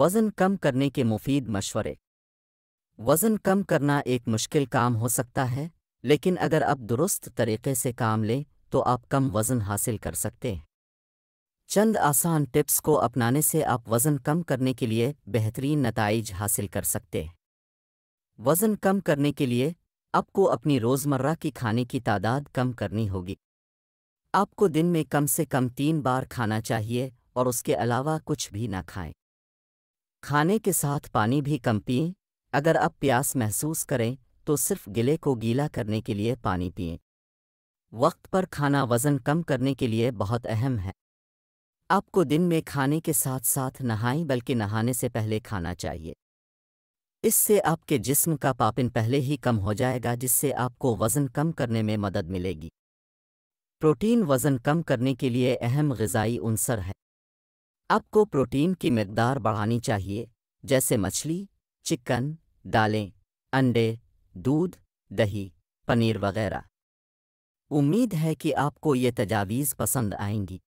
वज़न कम करने के मुफीद मशवरे वज़न कम करना एक मुश्किल काम हो सकता है लेकिन अगर आप दुरुस्त तरीके से काम लें तो आप कम वज़न हासिल कर सकते हैं चंद आसान टिप्स को अपनाने से आप वज़न कम करने के लिए बेहतरीन नतज हासिल कर सकते हैं वज़न कम करने के लिए आपको अपनी रोज़मर्रा की खाने की तादाद कम करनी होगी आपको दिन में कम से कम तीन बार खाना चाहिए और उसके अलावा कुछ भी ना खाएं खाने के साथ पानी भी कम पिए अगर आप प्यास महसूस करें तो सिर्फ गिले को गीला करने के लिए पानी पिए वक्त पर खाना वज़न कम करने के लिए बहुत अहम है आपको दिन में खाने के साथ साथ नहाएं बल्कि नहाने से पहले खाना चाहिए इससे आपके जिस्म का पापिन पहले ही कम हो जाएगा जिससे आपको वज़न कम करने में मदद मिलेगी प्रोटीन वज़न कम करने के लिए अहम गज़ाई उनसर है आपको प्रोटीन की मकदार बढ़ानी चाहिए जैसे मछली चिकन दालें अंडे दूध दही पनीर वगैरह उम्मीद है कि आपको ये तजावीज़ पसंद आएंगी